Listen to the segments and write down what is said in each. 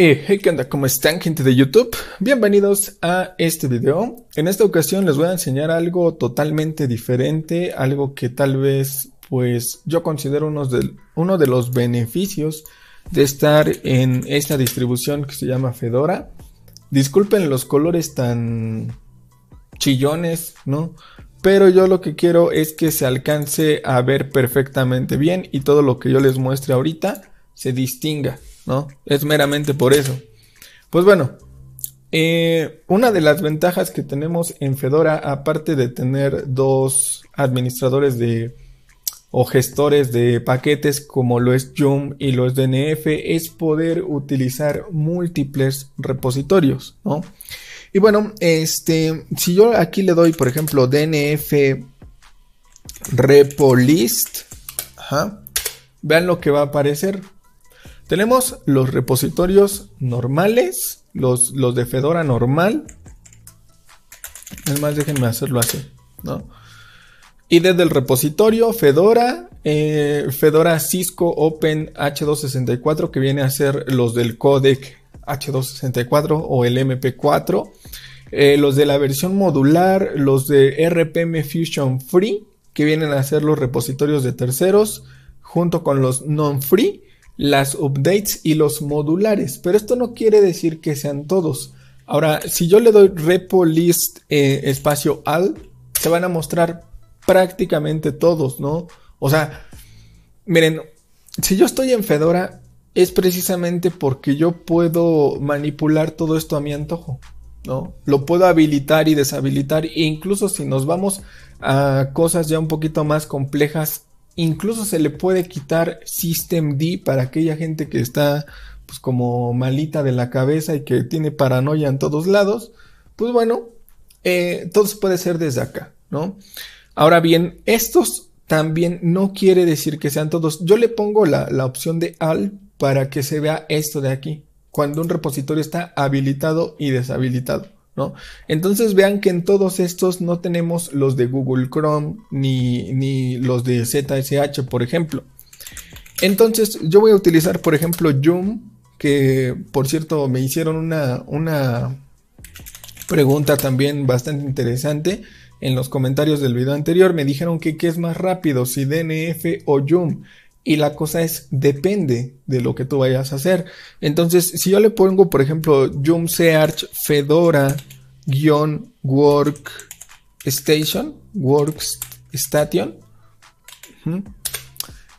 Eh, hey, ¿qué onda? ¿Cómo están, gente de YouTube? Bienvenidos a este video. En esta ocasión les voy a enseñar algo totalmente diferente, algo que tal vez, pues, yo considero uno de, uno de los beneficios de estar en esta distribución que se llama Fedora. Disculpen los colores tan chillones, ¿no? Pero yo lo que quiero es que se alcance a ver perfectamente bien y todo lo que yo les muestre ahorita se distinga. ¿no? Es meramente por eso. Pues bueno, eh, una de las ventajas que tenemos en Fedora, aparte de tener dos administradores de o gestores de paquetes como lo es Yum y lo es DNF, es poder utilizar múltiples repositorios, Y bueno, este, si yo aquí le doy, por ejemplo, DNF RepoList... list, vean lo que va a aparecer. Tenemos los repositorios normales, los, los de Fedora normal. Es más, déjenme hacerlo así, ¿no? Y desde el repositorio Fedora, eh, Fedora Cisco Open H264, que viene a ser los del codec H264 o el MP4, eh, los de la versión modular, los de RPM Fusion Free, que vienen a ser los repositorios de terceros, junto con los non-free las updates y los modulares, pero esto no quiere decir que sean todos. Ahora, si yo le doy repo list eh, espacio al, se van a mostrar prácticamente todos, ¿no? O sea, miren, si yo estoy en Fedora, es precisamente porque yo puedo manipular todo esto a mi antojo, ¿no? Lo puedo habilitar y deshabilitar, e incluso si nos vamos a cosas ya un poquito más complejas Incluso se le puede quitar System para aquella gente que está pues como malita de la cabeza y que tiene paranoia en todos lados. Pues bueno, eh, todos puede ser desde acá, ¿no? Ahora bien, estos también no quiere decir que sean todos. Yo le pongo la, la opción de al para que se vea esto de aquí, cuando un repositorio está habilitado y deshabilitado. Entonces vean que en todos estos no tenemos los de Google Chrome ni, los de ZSH, por ejemplo. Entonces yo voy a utilizar, por ejemplo, Zoom, que por cierto me hicieron una, una pregunta también bastante interesante en los comentarios del video anterior. Me dijeron que qué es más rápido, si DNF o Zoom. Y la cosa es, depende de lo que tú vayas a hacer. Entonces, si yo le pongo, por ejemplo, JoomSearch Fedora Workstation, works station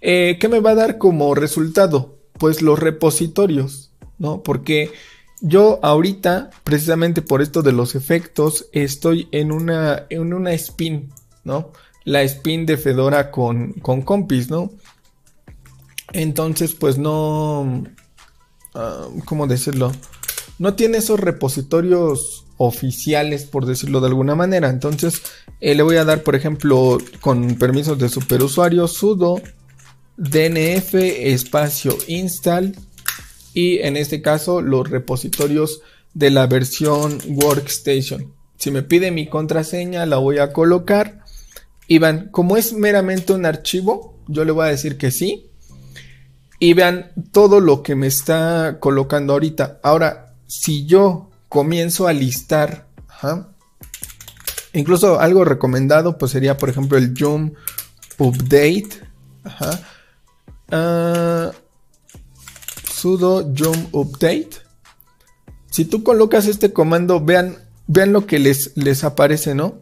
eh, ¿qué me va a dar como resultado? Pues los repositorios, ¿no? Porque yo ahorita, precisamente por esto de los efectos, estoy en una, en una spin, ¿no? La spin de Fedora con, con compis, ¿no? Entonces, pues no... Ah, ¿Cómo decirlo? No tiene esos repositorios oficiales, por decirlo de alguna manera. Entonces, eh, le voy a dar, por ejemplo, con permisos de superusuario, sudo dnf espacio install y en este caso los repositorios de la versión workstation. Si me pide mi contraseña, la voy a colocar. Iván, como es meramente un archivo, yo le voy a decir que sí y vean todo lo que me está colocando ahorita. Ahora, si yo comienzo a listar, incluso algo recomendado, pues sería, por ejemplo, el Zoom Update. Ah, sudo yum Update. Si tú colocas este comando, vean, vean lo que les, les aparece, ¿no?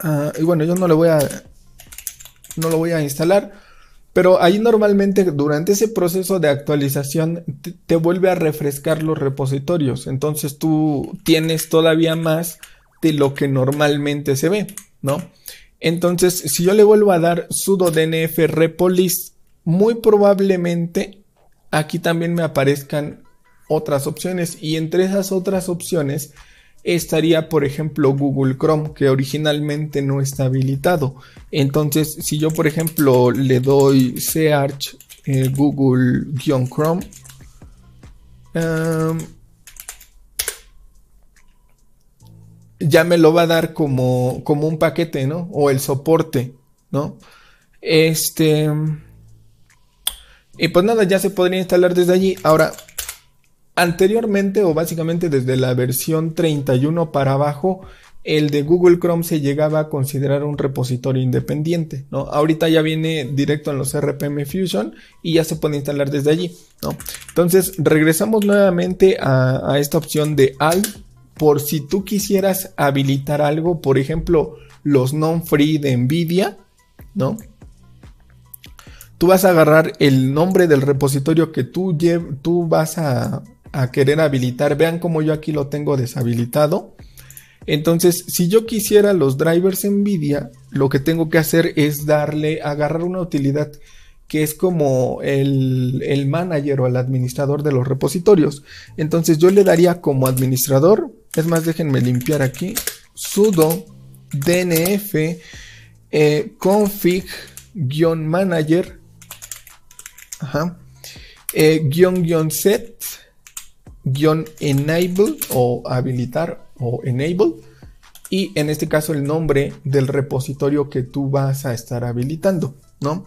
Ah, y bueno, yo no voy a. No lo voy a instalar. Pero ahí normalmente durante ese proceso de actualización te, vuelve a refrescar los repositorios. Entonces tú tienes todavía más de lo que normalmente se ve, ¿no? Entonces, si yo le vuelvo a dar sudo dnf repolist, muy probablemente aquí también me aparezcan otras opciones y entre esas otras opciones estaría, por ejemplo, Google Chrome, que originalmente no está habilitado. Entonces, si yo, por ejemplo, le doy search eh, Google-Chrome, em, ya me lo va a dar como, como un paquete, ¿no? O el soporte, ¿no? Este... Y pues nada, ya se podría instalar desde allí. Ahora, Anteriormente o básicamente desde la versión 31 para abajo, el de Google Chrome se llegaba a considerar un repositorio independiente, ¿no? Ahorita ya viene directo en los RPM Fusion y ya se puede instalar desde allí, ¿no? Entonces, regresamos nuevamente a, esta opción de ALT por si tú quisieras habilitar algo, por ejemplo, los non-free de NVIDIA, ¿no? Tú vas a agarrar el nombre del repositorio que tú, tú vas a, a querer habilitar. Vean como yo aquí lo tengo deshabilitado. Entonces, si yo quisiera los drivers NVIDIA, lo que tengo que hacer es darle, agarrar una utilidad que es como el, manager o el administrador de los repositorios. Entonces yo le daría como administrador, es más, déjenme limpiar aquí, sudo dnf eh, config. config-manager eh, guión guión set guión enable o habilitar o enable y en este caso el nombre del repositorio que tú vas a estar habilitando, ¿no?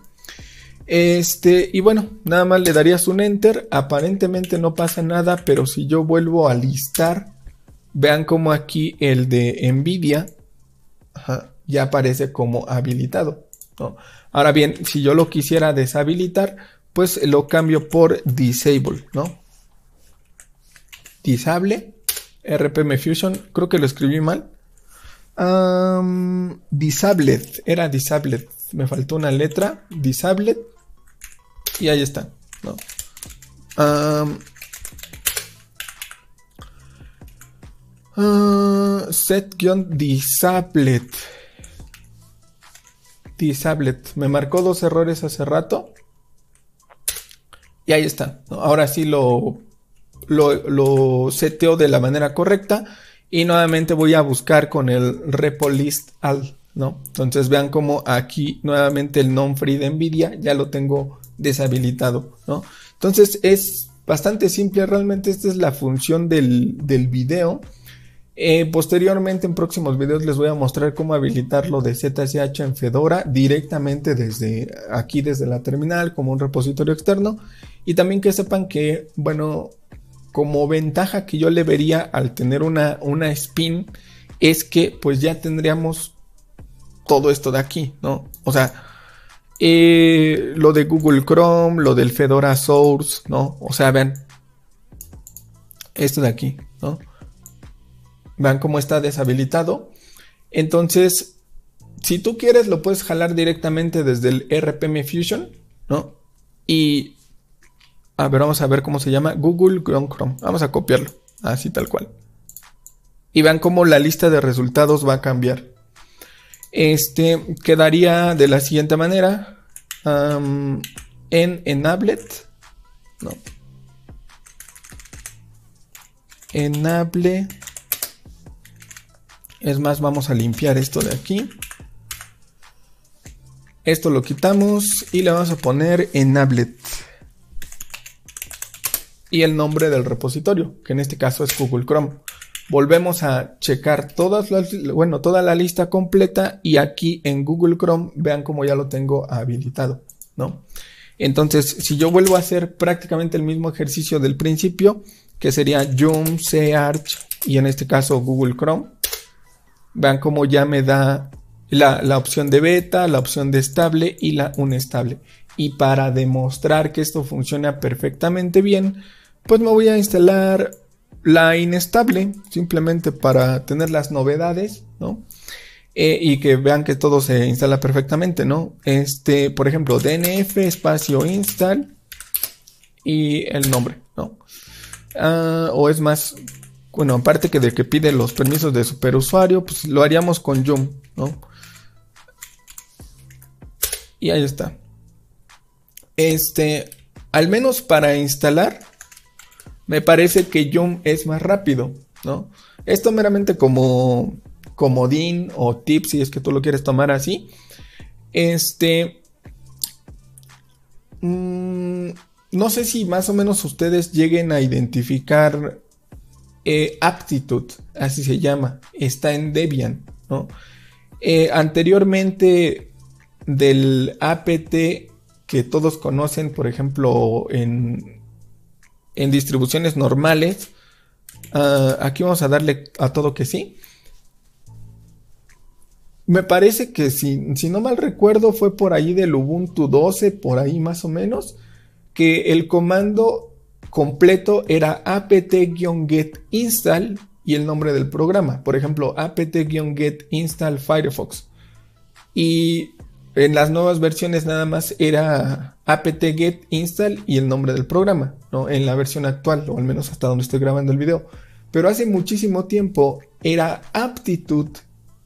Este, y bueno, nada más le darías un enter, aparentemente no pasa nada, pero si yo vuelvo a listar, vean como aquí el de Nvidia ya aparece como habilitado, ¿no? Ahora bien, si yo lo quisiera deshabilitar, pues lo cambio por disable, ¿no? Disable, RPM Fusion, creo que lo escribí mal. Disablet, disabled, era Disabled, me faltó una letra, Disabled, y ahí está, ah, set-disabled. Disabled. Me marcó dos errores hace rato. Y ahí está. Ahora sí lo lo, seteo de la manera correcta y nuevamente voy a buscar con el repo list al, ¿no? Entonces vean como aquí nuevamente el non free de NVIDIA ya lo tengo deshabilitado, ¿no? Entonces es bastante simple, realmente esta es la función del, del video. Eh, posteriormente en próximos videos les voy a mostrar cómo habilitarlo de ZSH en Fedora directamente desde aquí, desde la terminal, como un repositorio externo. Y también que sepan que, bueno, como ventaja que yo le vería al tener una, una spin es que pues ya tendríamos todo esto de aquí, ¿no? O sea, eh, lo de Google Chrome, lo del Fedora Source, ¿no? O sea, vean, esto de aquí, ¿no? Vean cómo está deshabilitado. Entonces, si tú quieres, lo puedes jalar directamente desde el RPM Fusion, ¿no? Y a ver, vamos a ver cómo se llama. Google Chrome. Vamos a copiarlo. Así tal cual. Y vean cómo la lista de resultados va a cambiar. Este quedaría de la siguiente manera. en Enablet. No. Enable. Es más, vamos a limpiar esto de aquí. Esto lo quitamos y le vamos a poner Enablet y el nombre del repositorio, que en este caso es Google Chrome. Volvemos a checar todas las, bueno, toda la lista completa y aquí en Google Chrome vean como ya lo tengo habilitado, ¿no? Entonces, si yo vuelvo a hacer prácticamente el mismo ejercicio del principio, que sería Zoom, Search y en este caso Google Chrome, vean como ya me da la, la opción de beta, la opción de estable y la unestable. Y para demostrar que esto funciona perfectamente bien, pues me voy a instalar la inestable, simplemente para tener las novedades, ¿no? Eh, y que vean que todo se instala perfectamente, ¿no? Este, por ejemplo, DNF espacio install y el nombre, ¿no? Ah, o es más, bueno, aparte que de que pide los permisos de superusuario, pues lo haríamos con Yum, ¿no? Y ahí está. Este, al menos para instalar, me parece que Jung es más rápido, ¿no? Esto meramente como comodín o tip, si es que tú lo quieres tomar así. Este. Mm, no sé si más o menos ustedes lleguen a identificar eh, aptitud, así se llama. Está en Debian, ¿no? Eh, anteriormente del APT que todos conocen, por ejemplo, en en distribuciones normales. Ah, aquí vamos a darle a todo que sí. Me parece que si, si no mal recuerdo fue por ahí del Ubuntu 12, por ahí más o menos, que el comando completo era apt-get install y el nombre del programa. Por ejemplo, apt-get install Firefox. Y en las nuevas versiones nada más era apt-get install y el nombre del programa, ¿no? En la versión actual, o al menos hasta donde estoy grabando el video. Pero hace muchísimo tiempo era aptitude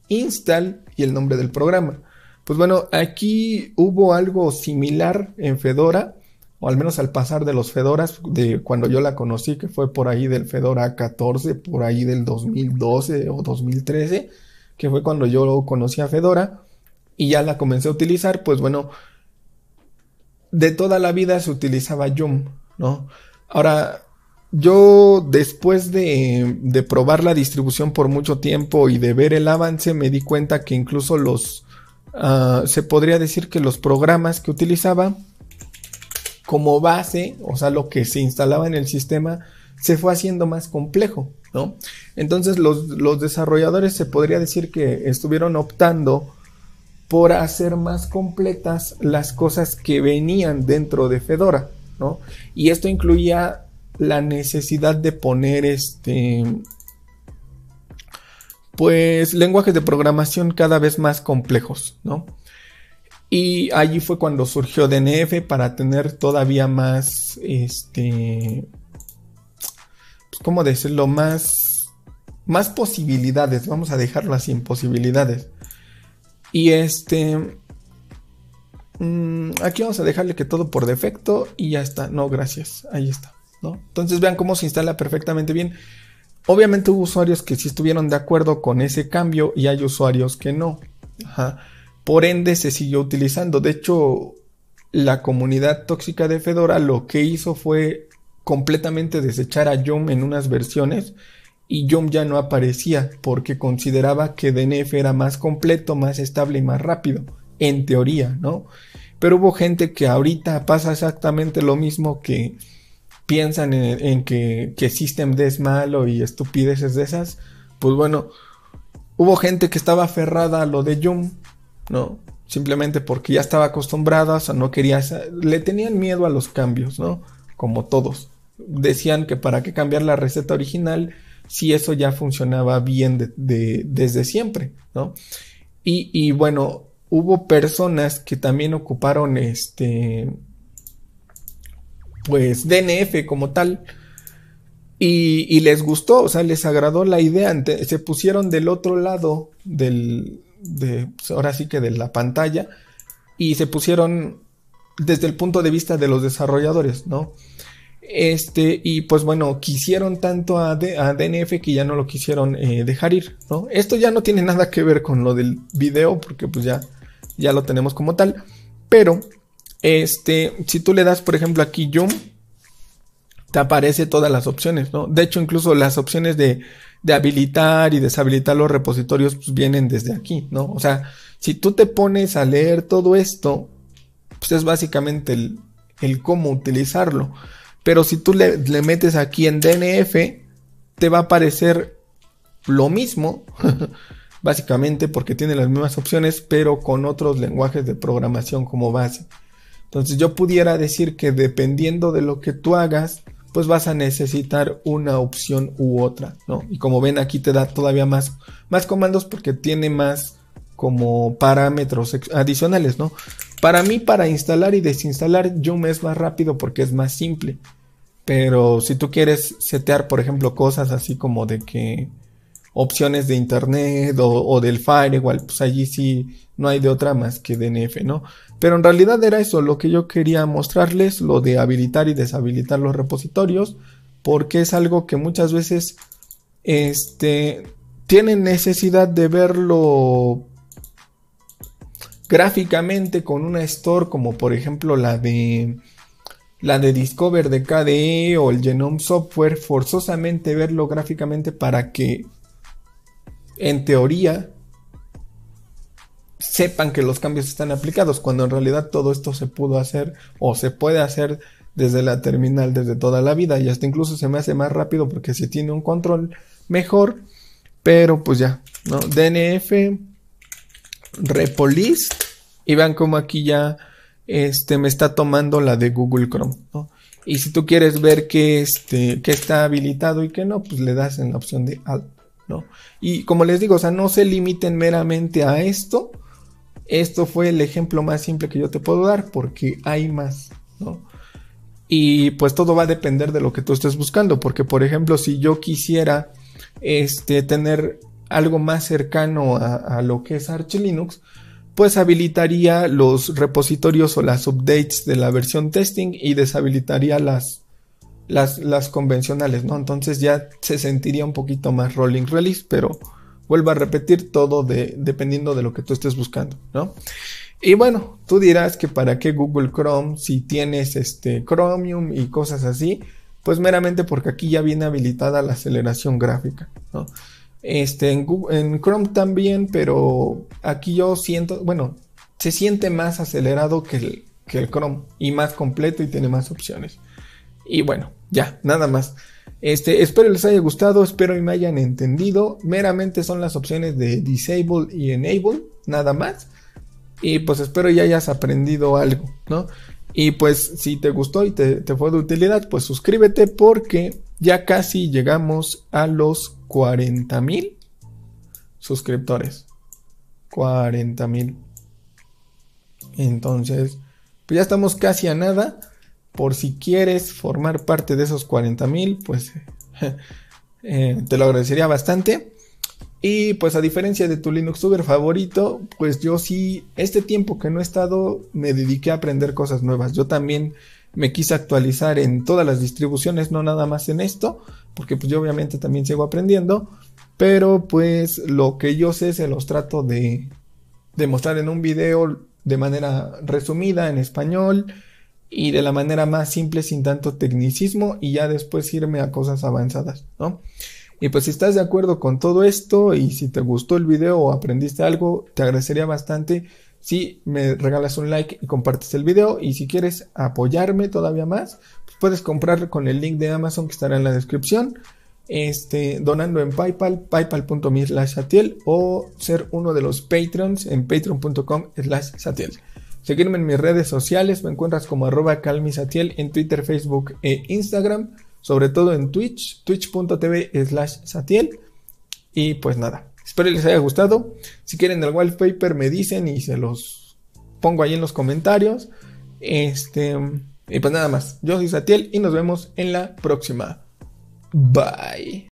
install y el nombre del programa. Pues bueno, aquí hubo algo similar en Fedora, o al menos al pasar de los Fedoras, de cuando yo la conocí, que fue por ahí del Fedora 14, por ahí del 2012 o 2013, que fue cuando yo conocí a Fedora y ya la comencé a utilizar, pues bueno, de toda la vida se utilizaba Yum, ¿no? Ahora, yo después de, de, probar la distribución por mucho tiempo y de ver el avance, me di cuenta que incluso los, ah, se podría decir que los programas que utilizaba como base, o sea, lo que se instalaba en el sistema, se fue haciendo más complejo, ¿no? Entonces los, los desarrolladores se podría decir que estuvieron optando por hacer más completas las cosas que venían dentro de Fedora, ¿no? Y esto incluía la necesidad de poner este pues lenguajes de programación cada vez más complejos, ¿no? Y allí fue cuando surgió DNF para tener todavía más, este, pues, ¿cómo decirlo? Más, más posibilidades, vamos a dejarlo así imposibilidades posibilidades. Y este... Mm, aquí vamos a dejarle que todo por defecto y ya está. No, gracias. Ahí está. Entonces vean cómo se instala perfectamente bien. Obviamente hubo usuarios que sí estuvieron de acuerdo con ese cambio y hay usuarios que no. Por ende se siguió utilizando. De hecho, la comunidad tóxica de Fedora lo que hizo fue completamente desechar a Yum en unas versiones y Yum ya no aparecía porque consideraba que DNF era más completo, más estable y más rápido, en teoría, ¿no? Pero hubo gente que ahorita pasa exactamente lo mismo que piensan en, que, que D es malo y estupideces de esas. Pues bueno, hubo gente que estaba aferrada a lo de Yum, ¿no? Simplemente porque ya estaba acostumbrada, o sea, no quería, le tenían miedo a los cambios, ¿no? Como todos. Decían que para qué cambiar la receta original si eso ya funcionaba bien desde siempre, ¿no? Y, bueno, hubo personas que también ocuparon este, pues DNF como tal. Y, les gustó, o sea, les agradó la idea. se pusieron del otro lado del, de, pues, ahora sí que de la pantalla, y se pusieron desde el punto de vista de los desarrolladores, ¿no? Este, y pues bueno, quisieron tanto a, DNF que ya no lo quisieron eh, dejar ir, Esto ya no tiene nada que ver con lo del video, porque pues ya, ya lo tenemos como tal. Pero, este, si tú le das, por ejemplo, aquí yo te aparece todas las opciones, ¿no? De hecho, incluso las opciones de, de habilitar y deshabilitar los repositorios pues, vienen desde aquí, ¿no? O sea, si tú te pones a leer todo esto, pues es básicamente el cómo utilizarlo. Pero si tú le, metes aquí en DNF, te va a aparecer lo mismo, básicamente porque tiene las mismas opciones, pero con otros lenguajes de programación como base. Entonces yo pudiera decir que dependiendo de lo que tú hagas, pues vas a necesitar una opción u otra, ¿no? Y como ven aquí te da todavía más, más comandos porque tiene más como parámetros adicionales, ¿no? Para mí, para instalar y desinstalar Joom es más rápido porque es más simple. Pero si tú quieres setear, por ejemplo, cosas así como de que opciones de internet o, del del igual pues allí sí no hay de otra más que DNF, ¿no? Pero en realidad era eso lo que yo quería mostrarles, lo de habilitar y deshabilitar los repositorios, porque es algo que muchas veces este, tienen necesidad de verlo gráficamente con una store como por ejemplo la de la de Discover de KDE o el Genome Software, forzosamente verlo gráficamente para que en teoría sepan que los cambios están aplicados, cuando en realidad todo esto se pudo hacer o se puede hacer desde la terminal desde toda la vida y hasta incluso se me hace más rápido porque se tiene un control mejor, pero pues ya, ¿no? DNF Repolis y vean como aquí ya este, me está tomando la de Google Chrome. Y si tú quieres ver que, este, que está habilitado y que no, pues le das en la opción de Alt. ¿no? Y como les digo, o sea, no se limiten meramente a esto. Esto fue el ejemplo más simple que yo te puedo dar porque hay más. Y pues todo va a depender de lo que tú estés buscando. Porque, por ejemplo, si yo quisiera este, tener algo más cercano a, lo que es Arch Linux, pues habilitaría los repositorios o las updates de la versión testing y deshabilitaría las, las, las, convencionales, ¿no? Entonces ya se sentiría un poquito más rolling release, pero vuelvo a repetir todo de, dependiendo de lo que tú estés buscando, ¿no? Y bueno, tú dirás que para qué Google Chrome si tienes este Chromium y cosas así, pues meramente porque aquí ya viene habilitada la aceleración gráfica, ¿no? Este, en, Chrome también, pero aquí yo siento, bueno, se siente más acelerado que el, el Chrome y más completo y tiene más opciones. Y bueno, ya, nada más. Este, espero les haya gustado, espero y me hayan entendido. Meramente son las opciones de disable y enable, nada más. Y pues espero ya hayas aprendido algo, ¿no? Y pues si te gustó y te, te fue de utilidad, pues suscríbete porque ya casi llegamos a los 40 mil suscriptores. 40 mil. Entonces, pues ya estamos casi a nada. Por si quieres formar parte de esos 40 mil, pues eh, te lo agradecería bastante. Y pues a diferencia de tu Linux Uber favorito, pues yo sí, este tiempo que no he estado, me dediqué a aprender cosas nuevas. Yo también me quise actualizar en todas las distribuciones, no nada más en esto porque pues yo obviamente también sigo aprendiendo, pero pues lo que yo sé se los trato de, mostrar en un video de manera resumida en español y de la manera más simple sin tanto tecnicismo y ya después irme a cosas avanzadas, ¿no? Y pues si estás de acuerdo con todo esto y si te gustó el video o aprendiste algo, te agradecería bastante si me regalas un like y compartes el video. Y si quieres apoyarme todavía más, pues puedes comprar con el link de Amazon que estará en la descripción. Este, donando en PayPal, paypal.me Satiel o ser uno de los patrons en patreon.com Satiel. Seguirme en mis redes sociales, me encuentras como arroba calmisatiel en Twitter, Facebook e Instagram, sobre todo en Twitch, twitch.tv slash Satiel. Y pues nada, Espero les haya gustado. Si quieren el wallpaper, me dicen y se los pongo ahí en los comentarios. Este, y pues nada más. Yo soy Satiel y nos vemos en la próxima. Bye.